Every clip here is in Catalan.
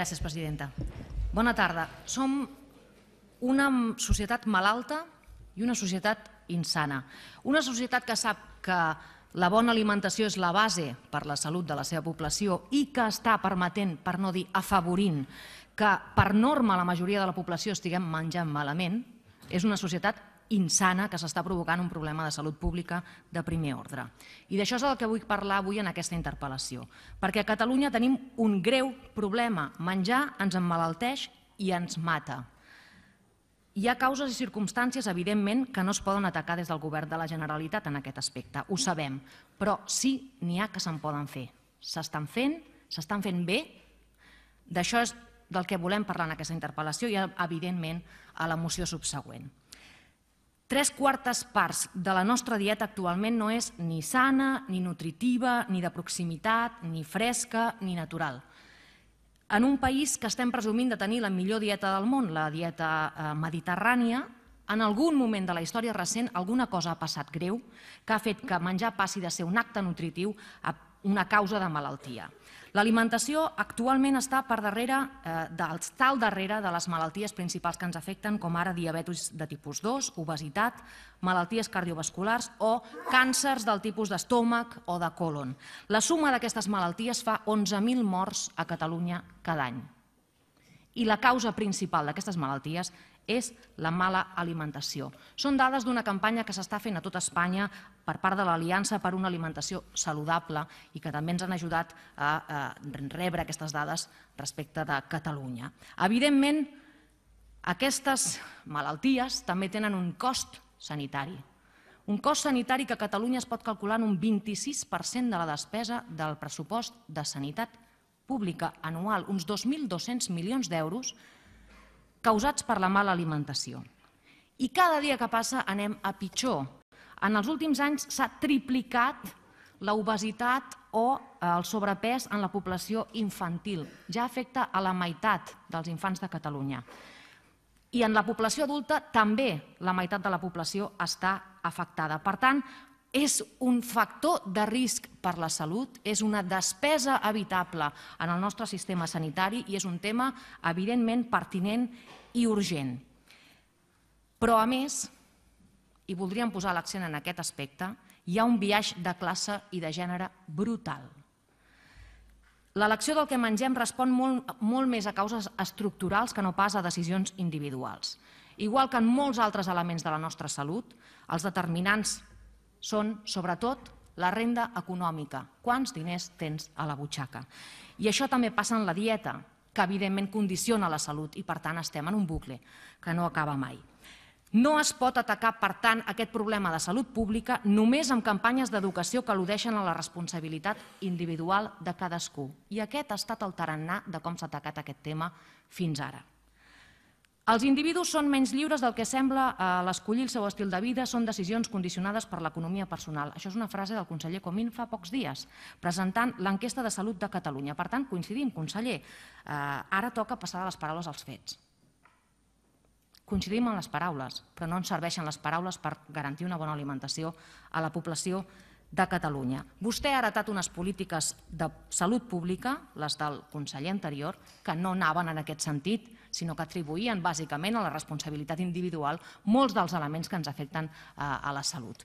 Gràcies, presidenta. Bona tarda. Som una societat malalta i una societat insana. Una societat que sap que la bona alimentació és la base per la salut de la seva població i que està permetent, per no dir afavorint, que per norma la majoria de la població estiguem menjant malament, és una societat insana que s'està provocant un problema de salut pública de primer ordre. I d'això és el que vull parlar avui en aquesta interpel·lació, perquè a Catalunya tenim un greu problema. Menjar ens emmalalteix i ens mata. Hi ha causes i circumstàncies, evidentment, que no es poden atacar des del govern de la Generalitat en aquest aspecte, ho sabem, però sí n'hi ha que se'n poden fer. S'estan fent, s'estan fent bé, d'això és del que volem parlar en aquesta interpel·lació i, evidentment, a la moció subsegüent. Tres quartes parts de la nostra dieta actualment no és ni sana, ni nutritiva, ni de proximitat, ni fresca, ni natural. En un país que estem presumint de tenir la millor dieta del món, la dieta eh, mediterrània, en algun moment de la història recent alguna cosa ha passat greu que ha fet que menjar passi de ser un acte nutritiu a una causa de malaltia. L'alimentació actualment està per darrere, eh, darrere de les malalties principals que ens afecten, com ara diabetes de tipus 2, obesitat, malalties cardiovasculars o càncers del tipus d'estómac o de colon. La suma d'aquestes malalties fa 11.000 morts a Catalunya cada any. I la causa principal d'aquestes malalties és la mala alimentació. Són dades d'una campanya que s'està fent a tot Espanya per part de l'Aliança per una alimentació saludable i que també ens han ajudat a, rebre aquestes dades respecte de Catalunya. Evidentment, aquestes malalties també tenen un cost sanitari. Un cost sanitari que a Catalunya es pot calcular en un 26% de la despesa del pressupost de sanitat pública anual, uns 2.200 milions d'euros, causats per la mala alimentació. I cada dia que passa anem a pitjor. En els últims anys s'ha triplicat l'obesitat o eh, el sobrepès en la població infantil. Ja afecta a la meitat dels infants de Catalunya. I en la població adulta també la meitat de la població està afectada. Per tant, és un factor de risc per la salut, és una despesa evitable en el nostre sistema sanitari i és un tema evidentment pertinent i urgent. Però, a més, i voldríem posar l'accent en aquest aspecte, hi ha un viatge de classe i de gènere brutal. L'elecció del que mengem respon molt, molt més a causes estructurals que no pas a decisions individuals. Igual que en molts altres elements de la nostra salut, els determinants són, sobretot, la renda econòmica, quants diners tens a la butxaca. I això també passa en la dieta, que evidentment condiciona la salut i per tant estem en un bucle que no acaba mai. No es pot atacar, per tant, aquest problema de salut pública només amb campanyes d'educació que al·ludeixen a la responsabilitat individual de cadascú. I aquest ha estat el tarannà de com s'ha atacat aquest tema fins ara. Els individus són menys lliures del que sembla a eh, l'escollir el seu estil de vida, són decisions condicionades per l'economia personal. Això és una frase del conseller Comín fa pocs dies, presentant l'enquesta de salut de Catalunya. Per tant, coincidim, conseller, eh, ara toca passar de les paraules als fets. Coincidim en les paraules, però no ens serveixen les paraules per garantir una bona alimentació a la població de Catalunya. Vostè ha heretat unes polítiques de salut pública, les del conseller anterior, que no anaven en aquest sentit, sinó que atribuïen bàsicament a la responsabilitat individual molts dels elements que ens afecten eh, a la salut.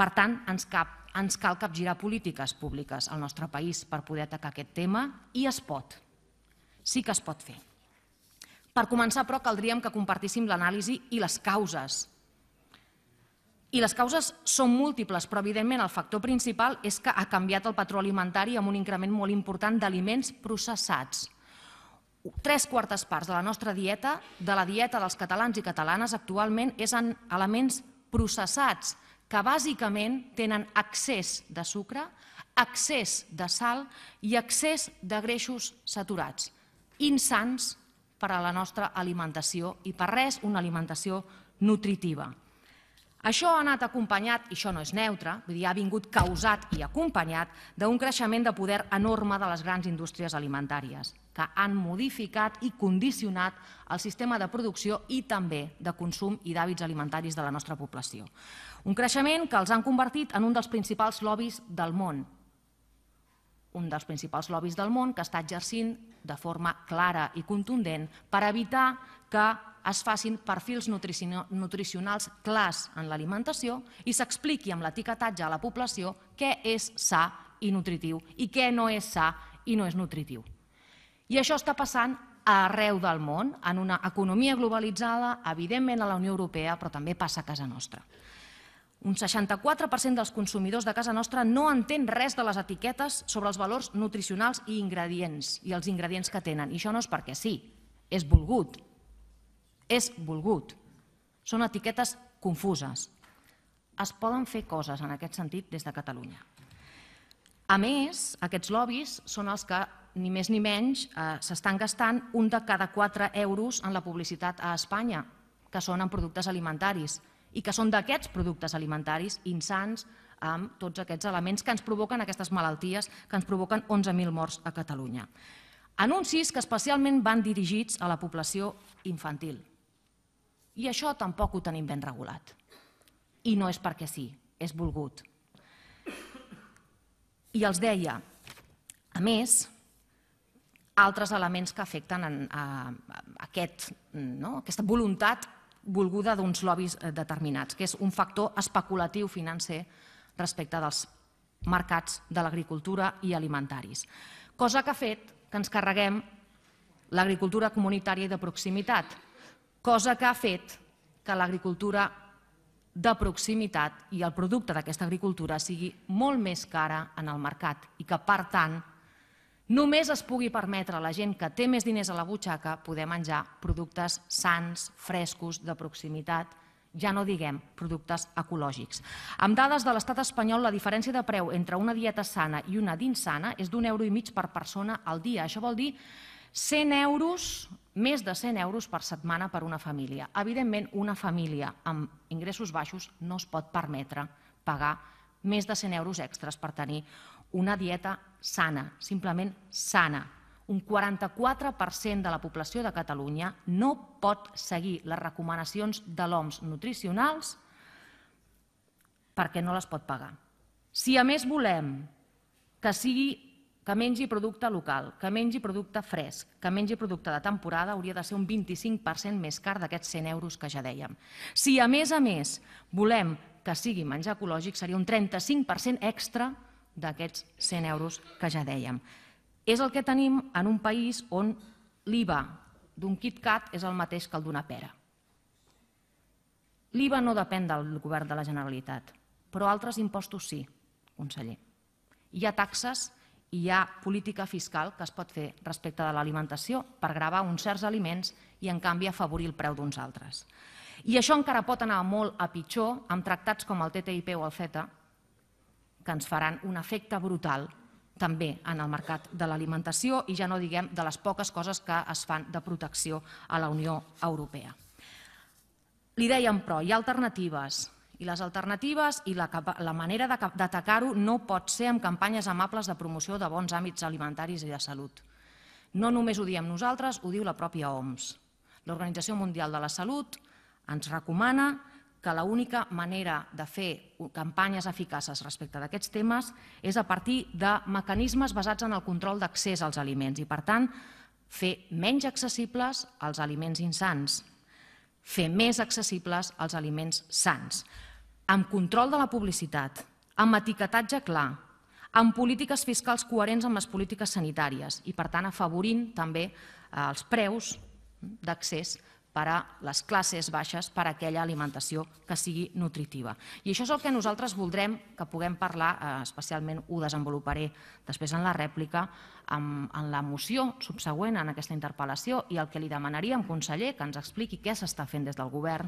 Per tant, ens, cap, ens cal capgirar polítiques públiques al nostre país per poder atacar aquest tema i es pot. Sí que es pot fer. Per començar, però, caldríem que compartíssim l'anàlisi i les causes. I les causes són múltiples, però evidentment el factor principal és que ha canviat el patró alimentari amb un increment molt important d'aliments processats, tres quartes parts de la nostra dieta, de la dieta dels catalans i catalanes, actualment és en elements processats que bàsicament tenen accés de sucre, accés de sal i accés de greixos saturats, insans per a la nostra alimentació i per res una alimentació nutritiva. Això ha anat acompanyat, i això no és neutre, vull dir, ha vingut causat i acompanyat d'un creixement de poder enorme de les grans indústries alimentàries, que han modificat i condicionat el sistema de producció i també de consum i d'hàbits alimentaris de la nostra població. Un creixement que els han convertit en un dels principals lobbies del món, un dels principals lobbies del món que està exercint de forma clara i contundent per evitar que es facin perfils nutricionals clars en l'alimentació i s'expliqui amb l'etiquetatge a la població què és sa i nutritiu i què no és sa i no és nutritiu. I això està passant arreu del món, en una economia globalitzada, evidentment a la Unió Europea, però també passa a casa nostra. Un 64% dels consumidors de casa nostra no entén res de les etiquetes sobre els valors nutricionals i ingredients i els ingredients que tenen. I això no és perquè sí, és volgut, és volgut. Són etiquetes confuses. Es poden fer coses en aquest sentit des de Catalunya. A més, aquests lobbies són els que, ni més ni menys, eh, s'estan gastant un de cada quatre euros en la publicitat a Espanya, que són en productes alimentaris, i que són d'aquests productes alimentaris insans amb tots aquests elements que ens provoquen aquestes malalties, que ens provoquen 11.000 morts a Catalunya. Anuncis que especialment van dirigits a la població infantil, i això tampoc ho tenim ben regulat. I no és perquè sí, és volgut. I els deia, a més, altres elements que afecten en, a, a aquest, no? aquesta voluntat volguda d'uns lobbies eh, determinats, que és un factor especulatiu financer respecte dels mercats de l'agricultura i alimentaris. Cosa que ha fet que ens carreguem l'agricultura comunitària i de proximitat, cosa que ha fet que l'agricultura de proximitat i el producte d'aquesta agricultura sigui molt més cara en el mercat i que, per tant, només es pugui permetre a la gent que té més diners a la butxaca poder menjar productes sants, frescos, de proximitat, ja no diguem productes ecològics. Amb dades de l'estat espanyol, la diferència de preu entre una dieta sana i una d'insana és d'un euro i mig per persona al dia. Això vol dir 100 euros més de 100 euros per setmana per una família. Evidentment, una família amb ingressos baixos no es pot permetre pagar més de 100 euros extres per tenir una dieta sana, simplement sana. Un 44% de la població de Catalunya no pot seguir les recomanacions de l'OMS nutricionals perquè no les pot pagar. Si a més volem que sigui que mengi producte local, que mengi producte fresc, que mengi producte de temporada hauria de ser un 25% més car d'aquests 100 euros que ja dèiem. Si a més a més volem que sigui menjar ecològic seria un 35% extra d'aquests 100 euros que ja dèiem. És el que tenim en un país on l'IVA d'un KitKat és el mateix que el d'una pera. L'IVA no depèn del govern de la Generalitat, però altres impostos sí, conseller. Hi ha taxes que hi ha política fiscal que es pot fer respecte de l'alimentació per gravar uns certs aliments i, en canvi, afavorir el preu d'uns altres. I això encara pot anar molt a pitjor amb tractats com el TTIP o el CETA, que ens faran un efecte brutal també en el mercat de l'alimentació i ja no diguem de les poques coses que es fan de protecció a la Unió Europea. Li dèiem, però, hi ha alternatives, i les alternatives i la, la manera d'atacar-ho no pot ser amb campanyes amables de promoció de bons àmbits alimentaris i de salut. No només ho diem nosaltres, ho diu la pròpia OMS. L'Organització Mundial de la Salut ens recomana que l'única manera de fer campanyes eficaces respecte d'aquests temes és a partir de mecanismes basats en el control d'accés als aliments i, per tant, fer menys accessibles els aliments insans, fer més accessibles els aliments sants amb control de la publicitat, amb etiquetatge clar, amb polítiques fiscals coherents amb les polítiques sanitàries i, per tant, afavorint també eh, els preus d'accés per a les classes baixes per a aquella alimentació que sigui nutritiva. I això és el que nosaltres voldrem que puguem parlar, eh, especialment ho desenvoluparé després en la rèplica, en la moció subsegüent en aquesta interpel·lació i el que li demanaríem, conseller, que ens expliqui què s'està fent des del govern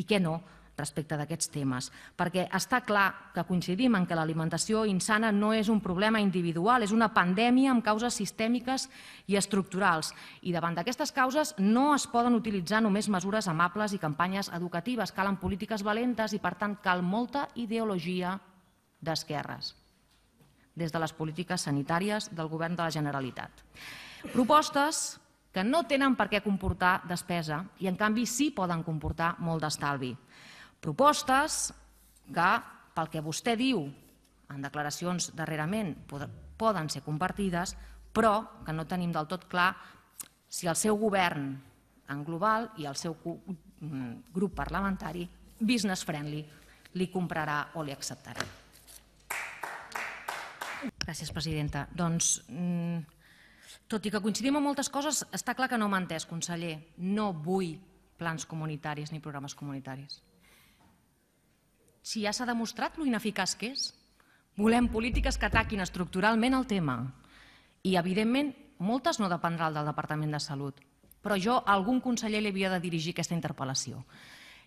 i què no respecte d'aquests temes, perquè està clar que coincidim en que l'alimentació insana no és un problema individual, és una pandèmia amb causes sistèmiques i estructurals, i davant d'aquestes causes no es poden utilitzar només mesures amables i campanyes educatives, calen polítiques valentes i, per tant, cal molta ideologia d'esquerres des de les polítiques sanitàries del Govern de la Generalitat. Propostes que no tenen per què comportar despesa i, en canvi, sí poden comportar molt d'estalvi. Propostes que, pel que vostè diu en declaracions darrerament, poden ser compartides, però que no tenim del tot clar si el seu govern en global i el seu mm, grup parlamentari business friendly li comprarà o li acceptarà. Gràcies, presidenta. Doncs, mm, tot i que coincidim en moltes coses, està clar que no m'ha entès, conseller. No vull plans comunitaris ni programes comunitaris si ja s'ha demostrat lo ineficaç que és. Volem polítiques que ataquin estructuralment el tema. I, evidentment, moltes no dependrà del Departament de Salut, però jo a algun conseller li havia de dirigir aquesta interpel·lació.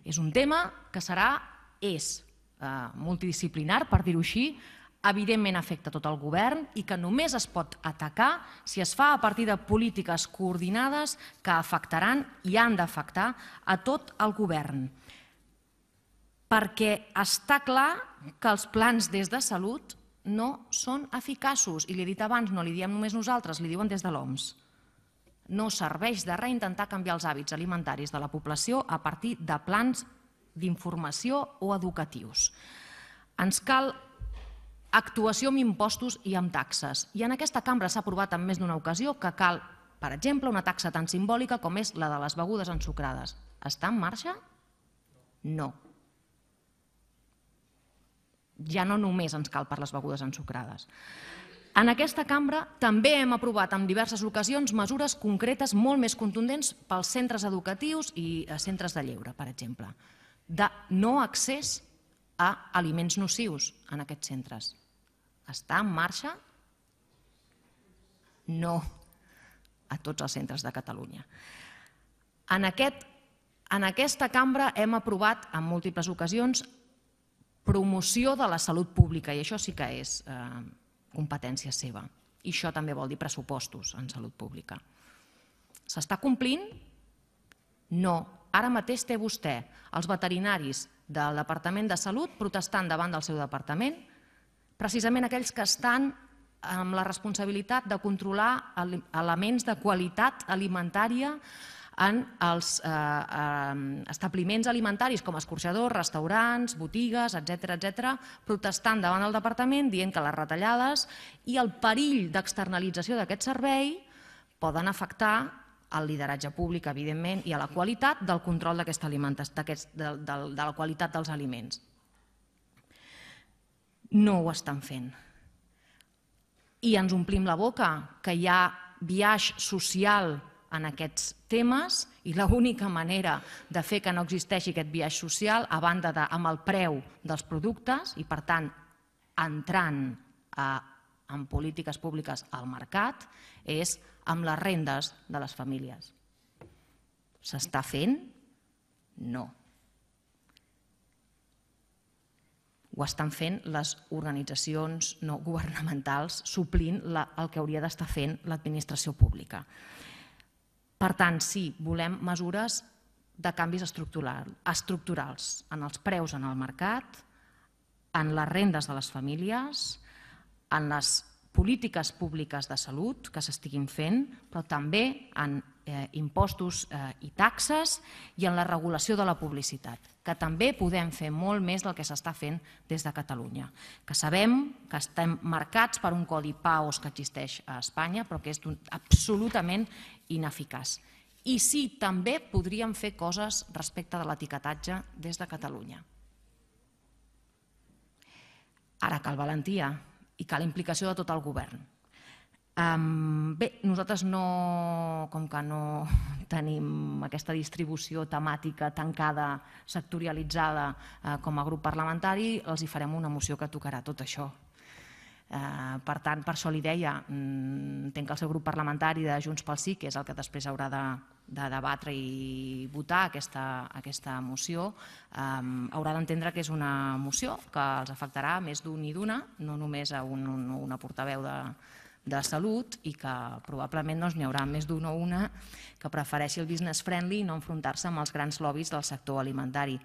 És un tema que serà, és, eh, multidisciplinar, per dir-ho així, evidentment afecta tot el govern i que només es pot atacar si es fa a partir de polítiques coordinades que afectaran i han d'afectar a tot el govern perquè està clar que els plans des de salut no són eficaços, i li he dit abans, no li diem només nosaltres, li diuen des de l'OMS. No serveix de res intentar canviar els hàbits alimentaris de la població a partir de plans d'informació o educatius. Ens cal actuació amb impostos i amb taxes. I en aquesta cambra s'ha aprovat en més d'una ocasió que cal, per exemple, una taxa tan simbòlica com és la de les begudes ensucrades. Està en marxa? No. Ja no només ens cal per les begudes ensucrades. En aquesta cambra també hem aprovat en diverses ocasions mesures concretes molt més contundents pels centres educatius i eh, centres de lleure, per exemple, de no accés a aliments nocius en aquests centres. Està en marxa? No, a tots els centres de Catalunya. En, aquest, en aquesta cambra hem aprovat en múltiples ocasions Promoció de la salut pública, i això sí que és eh, competència seva. I això també vol dir pressupostos en salut pública. S'està complint? No. Ara mateix té vostè els veterinaris del Departament de Salut protestant davant del seu departament, precisament aquells que estan amb la responsabilitat de controlar elements de qualitat alimentària en els eh, eh, establiments alimentaris com escorxadors, restaurants, botigues, etc etc, protestant davant el departament dient que les retallades i el perill d'externalització d'aquest servei poden afectar al lideratge públic, evidentment, i a la qualitat del control d'aquesta de, de, de la qualitat dels aliments. No ho estan fent. I ens omplim la boca que hi ha viatge social en aquests temes i l'única manera de fer que no existeixi aquest viatge social, a banda de amb el preu dels productes i per tant entrant a, eh, en polítiques públiques al mercat, és amb les rendes de les famílies. S'està fent? No. ho estan fent les organitzacions no governamentals suplint la, el que hauria d'estar fent l'administració pública. Per tant, sí, volem mesures de canvis estructurals en els preus en el mercat, en les rendes de les famílies, en les polítiques públiques de salut que s'estiguin fent, però també en eh, impostos eh, i taxes i en la regulació de la publicitat, que també podem fer molt més del que s'està fent des de Catalunya, que sabem que estem marcats per un codi PAOS que existeix a Espanya, però que és absolutament ineficaç. I sí, també podríem fer coses respecte de l'etiquetatge des de Catalunya. Ara cal valentia, i cal implicació de tot el govern. Um, bé, nosaltres no, com que no tenim aquesta distribució temàtica tancada, sectorialitzada eh, com a grup parlamentari, els hi farem una moció que tocarà tot això, Eh, per tant, per això li deia, mm, entenc que el seu grup parlamentari de Junts pel Sí, que és el que després haurà de, de debatre i votar aquesta, aquesta moció, eh, haurà d'entendre que és una moció que els afectarà més d'un i d'una, no només a un, un, una portaveu de, de salut i que probablement doncs, n'hi haurà més d'una o una que prefereixi el business friendly i no enfrontar-se amb els grans lobbies del sector alimentari.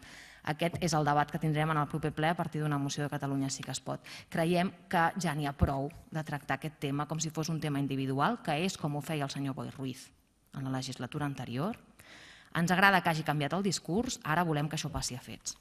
Aquest és el debat que tindrem en el proper ple a partir d'una moció de Catalunya sí que es pot. Creiem que ja n'hi ha prou de tractar aquest tema com si fos un tema individual, que és com ho feia el senyor Boi Ruiz en la legislatura anterior. Ens agrada que hagi canviat el discurs, ara volem que això passi a fets.